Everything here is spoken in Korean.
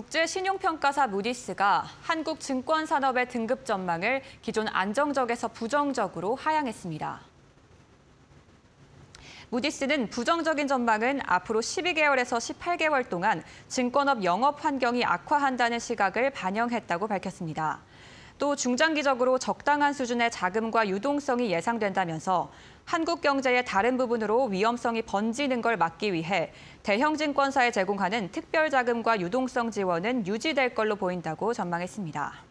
국제신용평가사 무디스가 한국 증권산업의 등급 전망을 기존 안정적에서 부정적으로 하향했습니다. 무디스는 부정적인 전망은 앞으로 12개월에서 18개월 동안 증권업 영업 환경이 악화한다는 시각을 반영했다고 밝혔습니다. 또 중장기적으로 적당한 수준의 자금과 유동성이 예상된다면서 한국 경제의 다른 부분으로 위험성이 번지는 걸 막기 위해 대형 증권사에 제공하는 특별 자금과 유동성 지원은 유지될 걸로 보인다고 전망했습니다.